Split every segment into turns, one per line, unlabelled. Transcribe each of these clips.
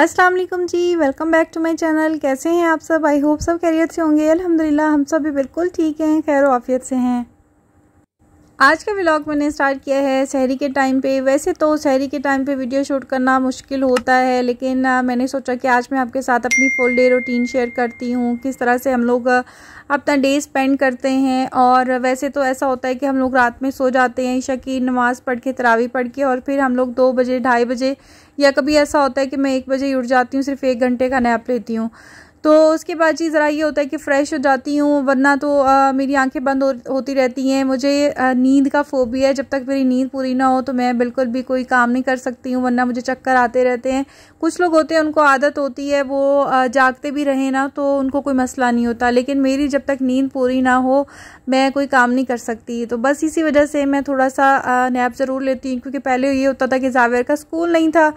अस्सलाम वालेकुम जी welcome back to my channel कैसे हैं आप सब आई होप सब खैरियत से होंगे अल्हम्दुलिल्लाह हम सब भी बिल्कुल ठीक हैं खैर आफियत से हैं आज का व्लॉग मैंने स्टार्ट किया है शहरी के टाइम पे वैसे तो शहरी के टाइम पे वीडियो शूट करना मुश्किल होता है लेकिन मैंने सोचा कि आज मैं आपके साथ अपनी फुल डे रूटीन शेयर करती हूँ किस तरह से हम लोग अपना डे स्पेंड करते हैं और वैसे तो ऐसा होता है कि हम लोग रात में सो जाते हैं ईशा की नमाज़ पढ़ के तरावी पढ़ के और फिर हम लोग दो बजे ढाई बजे या कभी ऐसा होता है कि मैं एक बजे उठ जाती हूँ सिर्फ एक घंटे का नैप लेती हूँ तो उसके बाद जी ज़रा ये होता है कि फ़्रेश हो जाती हूँ वरना तो आ, मेरी आंखें बंद हो, होती रहती हैं मुझे नींद का फोबिया है जब तक मेरी नींद पूरी ना हो तो मैं बिल्कुल भी कोई काम नहीं कर सकती हूँ वरना मुझे चक्कर आते रहते हैं कुछ लोग होते हैं उनको आदत होती है वो आ, जागते भी रहे ना तो उनको कोई मसला नहीं होता लेकिन मेरी जब तक नींद पूरी ना हो मैं कोई काम नहीं कर सकती तो बस इसी वजह से मैं थोड़ा सा नैप ज़रूर लेती हूँ क्योंकि पहले ये होता था कि जावेर का स्कूल नहीं था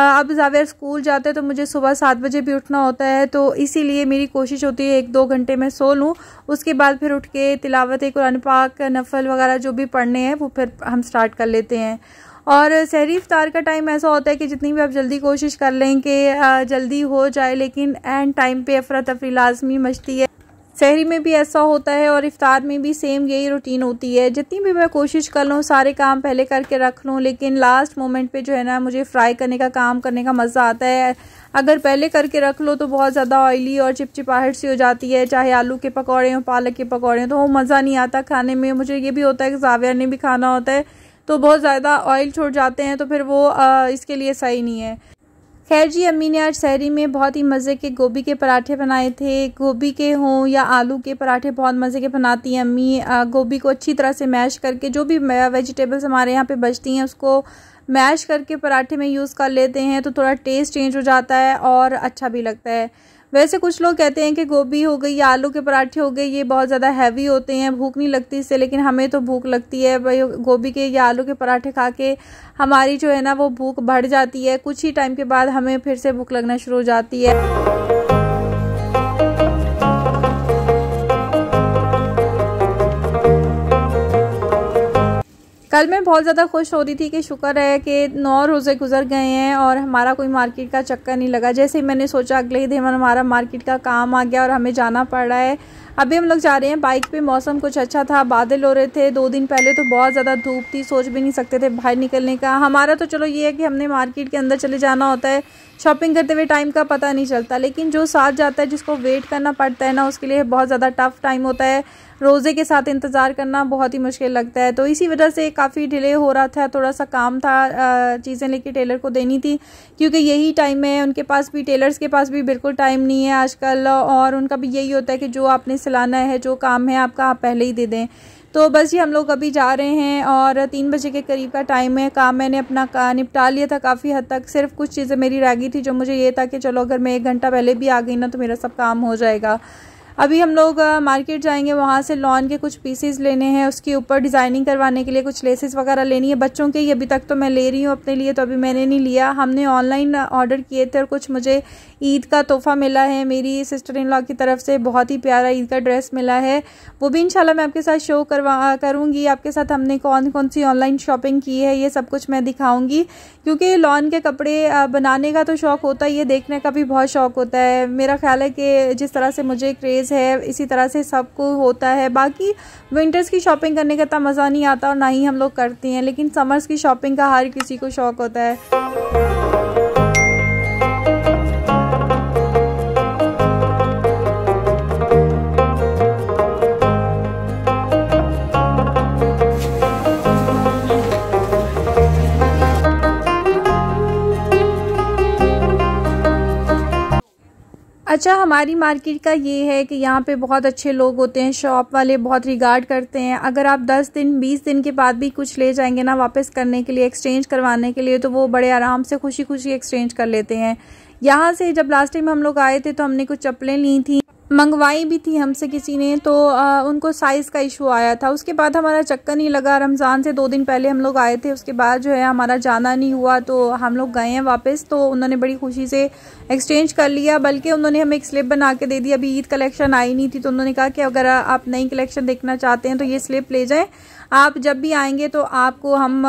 अब जावेर स्कूल जाते हैं तो मुझे सुबह सात बजे भी उठना होता है तो इसीलिए मेरी कोशिश होती है एक दो घंटे में सो लूँ उसके बाद फिर उठ के तिलावत कुरान पाक नफल वगैरह जो भी पढ़ने हैं वो फिर हम स्टार्ट कर लेते हैं और शहरी इफ्तार का टाइम ऐसा होता है कि जितनी भी आप जल्दी कोशिश कर लें कि जल्दी हो जाए लेकिन एंड टाइम पे अफरा तफरी लाजमी मचती है शहरी में भी ऐसा होता है और इफ़ार में भी सेम यही रूटीन होती है जितनी भी मैं कोशिश कर लूँ सारे काम पहले करके रख लूँ लेकिन लास्ट मोमेंट पे जो है ना मुझे फ्राई करने का काम करने का मज़ा आता है अगर पहले करके रख लो तो बहुत ज़्यादा ऑयली और चिपचिपाहट सी हो जाती है चाहे आलू के पकौड़े हों पालक के पकौड़े हों तो वो मज़ा नहीं आता खाने में मुझे ये भी होता है कि जाविया ने भी खाना होता है तो बहुत ज़्यादा ऑयल छोड़ जाते हैं तो फिर वो इसके लिए सही नहीं है खैर जी अम्मी ने आज शहरी में बहुत ही मज़े के गोभी के पराठे बनाए थे गोभी के हों या आलू के पराठे बहुत मज़े के बनाती हैं अम्मी गोभी को अच्छी तरह से मैश करके जो भी वेजिटेबल्स हमारे यहाँ पे बचती हैं उसको मैश करके पराठे में यूज़ कर लेते हैं तो थोड़ा टेस्ट चेंज हो जाता है और अच्छा भी लगता है वैसे कुछ लोग कहते हैं कि गोभी हो गई या आलू के पराठे हो गए ये बहुत ज़्यादा हैवी होते हैं भूख नहीं लगती इससे लेकिन हमें तो भूख लगती है भाई गोभी के या आलू के पराठे खा के हमारी जो है ना वो भूख बढ़ जाती है कुछ ही टाइम के बाद हमें फिर से भूख लगना शुरू हो जाती है कल मैं बहुत ज़्यादा खुश हो रही थी कि शुक्र है कि नौ रोज़े गुजर गए हैं और हमारा कोई मार्केट का चक्कर नहीं लगा जैसे ही मैंने सोचा अगले ही दिन हमारा मार्केट का काम आ गया और हमें जाना पड़ रहा है अभी हम लोग जा रहे हैं बाइक पे मौसम कुछ अच्छा था बादल हो रहे थे दो दिन पहले तो बहुत ज़्यादा धूप थी सोच भी नहीं सकते थे बाहर निकलने का हमारा तो चलो ये है कि हमने मार्केट के अंदर चले जाना होता है शॉपिंग करते हुए टाइम का पता नहीं चलता लेकिन जो साथ जाता है जिसको वेट करना पड़ता है ना उसके लिए बहुत ज़्यादा टफ टाइम होता है रोज़े के साथ इंतज़ार करना बहुत ही मुश्किल लगता है तो इसी वजह से काफ़ी डिले हो रहा था थोड़ा सा काम था चीज़ें लेके टेलर को देनी थी क्योंकि यही टाइम है उनके पास भी टेलर्स के पास भी बिल्कुल टाइम नहीं है आजकल और उनका भी यही होता है कि जो आपने सिलाना है जो काम है आपका आप पहले ही दे दें तो बस ये हम लोग अभी जा रहे हैं और तीन बजे के करीब का टाइम है काम मैंने अपना का निपटा लिया था काफ़ी हद तक सिर्फ कुछ चीज़ें मेरी रह गई थी जो मुझे ये था कि चलो अगर मैं एक घंटा पहले भी आ गई ना तो मेरा सब काम हो जाएगा अभी हम लोग मार्केट जाएंगे वहाँ से लॉन के कुछ पीसेस लेने हैं उसके ऊपर डिज़ाइनिंग करवाने के लिए कुछ लेसेस वगैरह लेनी है बच्चों के ही अभी तक तो मैं ले रही हूँ अपने लिए तो अभी मैंने नहीं लिया हमने ऑनलाइन ऑर्डर किए थे और कुछ मुझे ईद का तोहफ़ा मिला है मेरी सिस्टर इन लॉ की तरफ से बहुत ही प्यारा ईद का ड्रेस मिला है वो भी इंशाल्लाह मैं आपके साथ शो करवा करूँगी आपके साथ हमने कौन कौन सी ऑनलाइन शॉपिंग की है ये सब कुछ मैं दिखाऊँगी क्योंकि लॉन के कपड़े बनाने का तो शौक़ होता है ये देखने का भी बहुत शौक़ होता है मेरा ख्याल है कि जिस तरह से मुझे क्रेज़ है इसी तरह से सबको होता है बाकी विंटर्स की शॉपिंग करने का तो मज़ा नहीं आता और ना ही हम लोग करते हैं लेकिन समर्स की शॉपिंग का हर किसी को शौक़ होता है अच्छा हमारी मार्केट का ये है कि यहाँ पे बहुत अच्छे लोग होते हैं शॉप वाले बहुत रिगार्ड करते हैं अगर आप 10 दिन 20 दिन के बाद भी कुछ ले जाएंगे ना वापस करने के लिए एक्सचेंज करवाने के लिए तो वो बड़े आराम से खुशी खुशी एक्सचेंज कर लेते हैं यहाँ से जब लास्ट टाइम हम लोग आए थे तो हमने कुछ चप्पलें ली थी मंगवाई भी थी हमसे किसी ने तो आ, उनको साइज़ का इशू आया था उसके बाद हमारा चक्कर नहीं लगा रमज़ान से दो दिन पहले हम लोग आए थे उसके बाद जो है हमारा जाना नहीं हुआ तो हम लोग गए हैं वापस तो उन्होंने बड़ी खुशी से एक्सचेंज कर लिया बल्कि उन्होंने हमें एक स्लिप बना के दे दी अभी ईद कलेक्शन आई नहीं थी तो उन्होंने कहा कि अगर आप नई कलेक्शन देखना चाहते हैं तो ये स्लिप ले जाएँ आप जब भी आएंगे तो आपको हम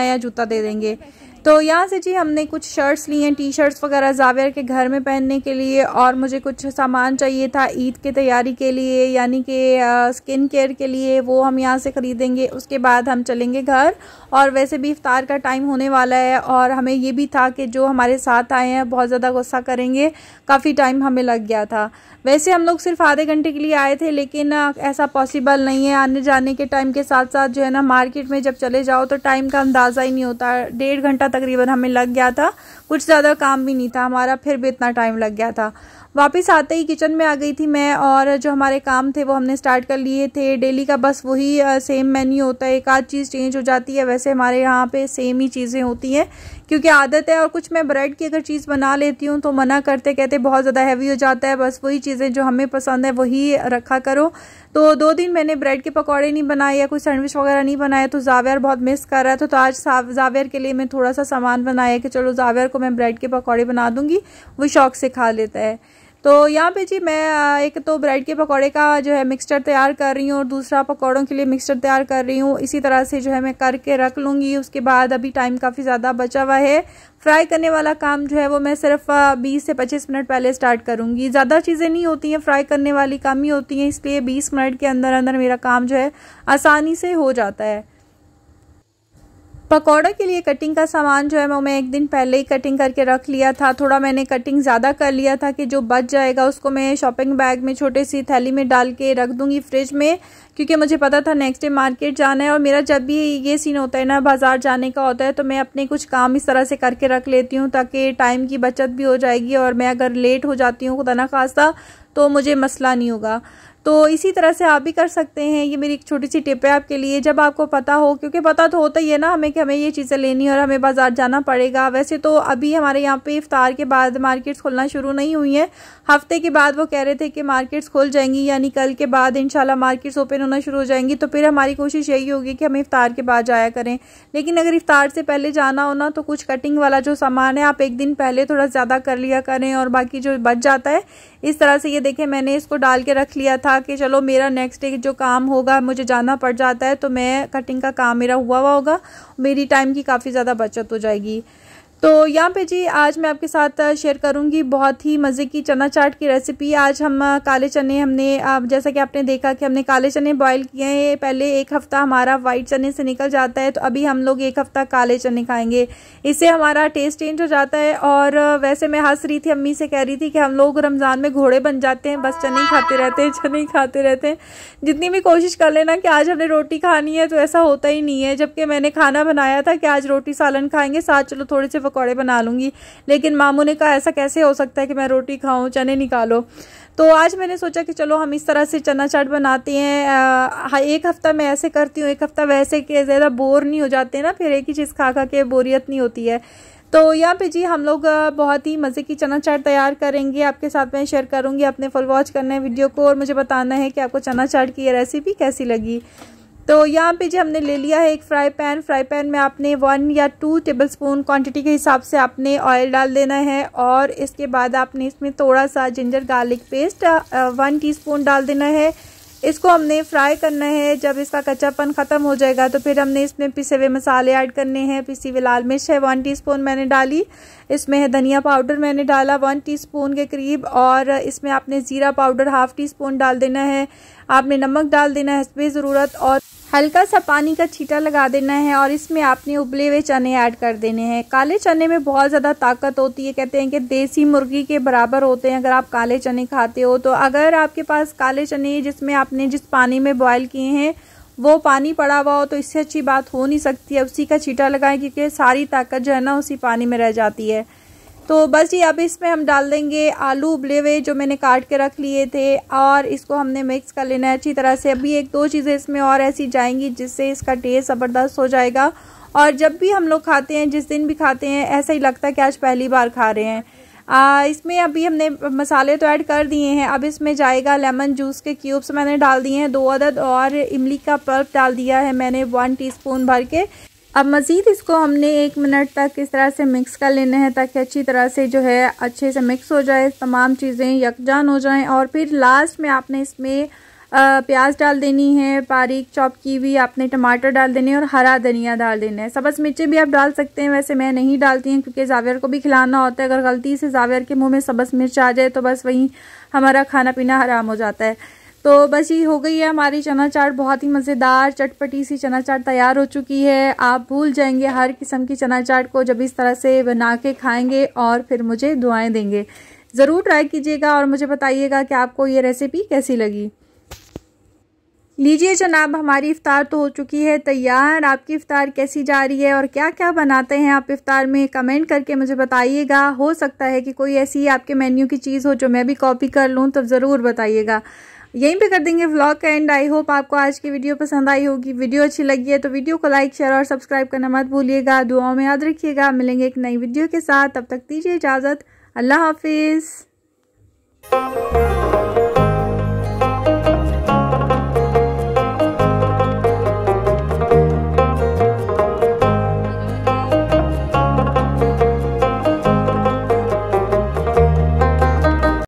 नया जूता दे देंगे तो यहाँ से जी हमने कुछ शर्ट्स ली हैं टी शर्ट्स वगैरह जावेर के घर में पहनने के लिए और मुझे कुछ सामान चाहिए था ईद की तैयारी के लिए यानी कि स्किन केयर के लिए वो हम यहाँ से ख़रीदेंगे उसके बाद हम चलेंगे घर और वैसे भी इफ्तार का टाइम होने वाला है और हमें ये भी था कि जो हमारे साथ आए हैं बहुत ज़्यादा गुस्सा करेंगे काफ़ी टाइम हमें लग गया था वैसे हम लोग सिर्फ आधे घंटे के लिए आए थे लेकिन ऐसा पॉसिबल नहीं है आने जाने के टाइम के साथ साथ जो है ना मार्केट में जब चले जाओ तो टाइम का अंदाज़ा ही नहीं होता डेढ़ घंटा तक तकरीबन हमें लग गया था कुछ ज़्यादा काम भी नहीं था हमारा फिर भी इतना टाइम लग गया था वापस आते ही किचन में आ गई थी मैं और जो हमारे काम थे वो हमने स्टार्ट कर लिए थे डेली का बस वही सेम मेन्यू होता है एक आध चीज़ चेंज हो जाती है वैसे हमारे यहाँ पे सेम ही चीज़ें होती हैं क्योंकि आदत है और कुछ मैं ब्रेड की अगर चीज़ बना लेती हूँ तो मना करते कहते बहुत ज़्यादा हैवी हो जाता है बस वही चीज़ें जो हमें पसंद है वही रखा करो तो दो दिन मैंने ब्रेड के पकौड़े नहीं बनाए या कोई सैंडविच वगैरह नहीं बनाया तो जावेर बहुत मिस कर रहा है तो, तो आज जावेर के लिए मैं थोड़ा सा सामान बनाया कि चलो जावेर को मैं ब्रेड के पकौड़े बना दूंगी वो शौक से खा लेता है तो यहाँ पे जी मैं एक तो ब्रेड के पकौड़े का जो है मिक्सचर तैयार कर रही हूँ और दूसरा पकौड़ों के लिए मिक्सचर तैयार कर रही हूँ इसी तरह से जो है मैं करके रख लूँगी उसके बाद अभी टाइम काफ़ी ज़्यादा बचा हुआ है फ्राई करने वाला काम जो है वो मैं सिर्फ 20 से 25 मिनट पहले स्टार्ट करूँगी ज़्यादा चीज़ें नहीं होती हैं फ्राई करने वाली कम ही होती हैं इसलिए बीस मिनट के अंदर अंदर मेरा काम जो है आसानी से हो जाता है पकौड़ा के लिए कटिंग का सामान जो है वो मैं एक दिन पहले ही कटिंग करके रख लिया था थोड़ा मैंने कटिंग ज़्यादा कर लिया था कि जो बच जाएगा उसको मैं शॉपिंग बैग में छोटे सी थैली में डाल के रख दूँगी फ्रिज में क्योंकि मुझे पता था नेक्स्ट डे मार्केट जाना है और मेरा जब भी ये सीन होता है ना बाज़ार जाने का होता है तो मैं अपने कुछ काम इस तरह से करके रख लेती हूँ ताकि टाइम की बचत भी हो जाएगी और मैं अगर लेट हो जाती हूँ खुदा ना खासा तो मुझे मसला नहीं होगा तो इसी तरह से आप भी कर सकते हैं ये मेरी एक छोटी सी टिप है आपके लिए जब आपको पता हो क्योंकि पता तो होता ही है ना हमें कि हमें ये चीज़ें लेनी है और हमें बाज़ार जाना पड़ेगा वैसे तो अभी हमारे यहाँ पे इफ़ार के बाद मार्केट्स खुलना शुरू नहीं हुई हैं हफ्ते के बाद वो कह रहे थे कि मार्केट्स खुल जाएंगी यानी कल के बाद इनशाला मार्केट्स ओपन होना शुरू हो जाएंगी तो फिर हमारी कोशिश यही होगी कि हमें इफ्तार के बाद जाया करें लेकिन अगर इफ्तार से पहले जाना हो ना तो कुछ कटिंग वाला जो सामान है आप एक दिन पहले थोड़ा ज़्यादा कर लिया करें और बाकी जो बच जाता है इस तरह से ये देखें मैंने इसको डाल के रख लिया था था कि चलो मेरा नेक्स्ट डे जो काम होगा मुझे जाना पड़ जाता है तो मैं कटिंग का काम मेरा हुआ हुआ होगा मेरी टाइम की काफ़ी ज़्यादा बचत हो जाएगी तो यहाँ पे जी आज मैं आपके साथ शेयर करूँगी बहुत ही मज़े की चना चाट की रेसिपी आज हम काले चने हमने जैसा कि आपने देखा कि हमने काले चने बॉईल किए हैं पहले एक हफ़्ता हमारा वाइट चने से निकल जाता है तो अभी हम लोग एक हफ़्ता काले चने खाएंगे इससे हमारा टेस्ट चेंज हो जाता है और वैसे मैं हंस रही थी अम्मी से कह रही थी कि हम लोग रमज़ान में घोड़े बन जाते हैं बस चने खाते रहते हैं चने ही खाते रहते हैं जितनी भी कोशिश कर लेना कि आज हमने रोटी खानी है तो ऐसा होता ही नहीं है जबकि मैंने खाना बनाया था कि आज रोटी सालन खाएंगे साथ चलो थोड़े से पकौड़े बना लूँगी लेकिन मामू ने कहा ऐसा कैसे हो सकता है कि मैं रोटी खाऊँ चने निकालो तो आज मैंने सोचा कि चलो हम इस तरह से चना चाट बनाते हैं आ, हाँ, एक हफ़्ता मैं ऐसे करती हूँ एक हफ़्ता वैसे कि ज़्यादा बोर नहीं हो जाते ना फिर एक ही चीज़ खा खा के बोरियत नहीं होती है तो यहाँ पे जी हम लोग बहुत ही मज़े की चना चाट तैयार करेंगे आपके साथ मैं शेयर करूँगी अपने फुल वॉच करने वीडियो को और मुझे बताना है कि आपको चना चाट की ये रेसिपी कैसी लगी तो यहाँ पे जो हमने ले लिया है एक फ्राई पैन फ्राई पैन में आपने वन या टू टेबल स्पून क्वान्टिटी के हिसाब से आपने ऑयल डाल देना है और इसके बाद आपने इसमें थोड़ा सा ginger garlic paste one teaspoon डाल देना है इसको हमने फ्राई करना है जब इसका कच्चापन ख़त्म हो जाएगा तो फिर हमने इसमें पिसे हुए मसाले ऐड करने हैं पिसी हुए लाल मिर्च है वन टीस्पून मैंने डाली इसमें है धनिया पाउडर मैंने डाला वन टीस्पून के करीब और इसमें आपने ज़ीरा पाउडर हाफ़ टी स्पून डाल देना है आपने नमक डाल देना है हसबे ज़रूरत और हल्का सा पानी का छीटा लगा देना है और इसमें आपने उबले हुए चने ऐड कर देने हैं काले चने में बहुत ज़्यादा ताकत होती है कहते हैं कि देसी मुर्गी के बराबर होते हैं अगर आप काले चने खाते हो तो अगर आपके पास काले चने जिसमें आपने जिस पानी में बॉयल किए हैं वो पानी पड़ा हुआ हो तो इससे अच्छी बात हो नहीं सकती है उसी का छीटा लगाएं क्योंकि सारी ताकत जो है ना उसी पानी में रह जाती है तो बस जी अब इसमें हम डाल देंगे आलू उबले हुए जो मैंने काट के रख लिए थे और इसको हमने मिक्स कर लेना है अच्छी तरह से अभी एक दो चीज़ें इसमें और ऐसी जाएंगी जिससे इसका टेस्ट ज़बरदस्त हो जाएगा और जब भी हम लोग खाते हैं जिस दिन भी खाते हैं ऐसा ही लगता है कि आज पहली बार खा रहे हैं आ, इसमें अभी हमने मसाले तो ऐड कर दिए हैं अब इसमें जाएगा लेमन जूस के क्यूब्स मैंने डाल दिए हैं दो अदद और इमली का पल्प डाल दिया है मैंने वन टीस्पून भर के अब मज़ीद इसको हमने एक मिनट तक इस तरह से मिक्स कर लेना है ताकि अच्छी तरह से जो है अच्छे से मिक्स हो जाए तमाम चीज़ें यकजान हो जाएं और फिर लास्ट में आपने इसमें प्याज डाल देनी है बारीक चॉप की हुई आपने टमाटर डाल देने और हरा धनिया डाल देना है सबस मिर्चें भी आप डाल सकते हैं वैसे मैं नहीं डालती हूँ क्योंकि जावेर को भी खिलाना होता है अगर गलती से जावेर के मुँह में सबस मिर्च आ जाए तो बस वहीं हमारा खाना पीना हराम हो जाता है तो बस ये हो गई है हमारी चना चाट बहुत ही मज़ेदार चटपटी सी चना चाट तैयार हो चुकी है आप भूल जाएंगे हर किस्म की चना चाट को जब इस तरह से बना के खाएँगे और फिर मुझे दुआएँ देंगे ज़रूर ट्राई कीजिएगा और मुझे बताइएगा कि आपको ये रेसिपी कैसी लगी लीजिए जनाब हमारी इफ़ार तो हो चुकी है तैयार आपकी इफ़ार कैसी जा रही है और क्या क्या बनाते हैं आप इफ़ार में कमेंट करके मुझे बताइएगा हो सकता है कि कोई ऐसी आपके मेन्यू की चीज़ हो जो मैं भी कॉपी कर लूँ तो ज़रूर बताइएगा यहीं पे कर देंगे व्लॉग का एंड आई होप आपको आज की वीडियो पसंद आई होगी वीडियो अच्छी लगी है तो वीडियो को लाइक शेयर और सब्सक्राइब करना मत भूलिएगा दुआओं में याद रखिएगा मिलेंगे एक नई वीडियो के साथ तब तक दीजिए इजाज़त अल्लाह हाफिज़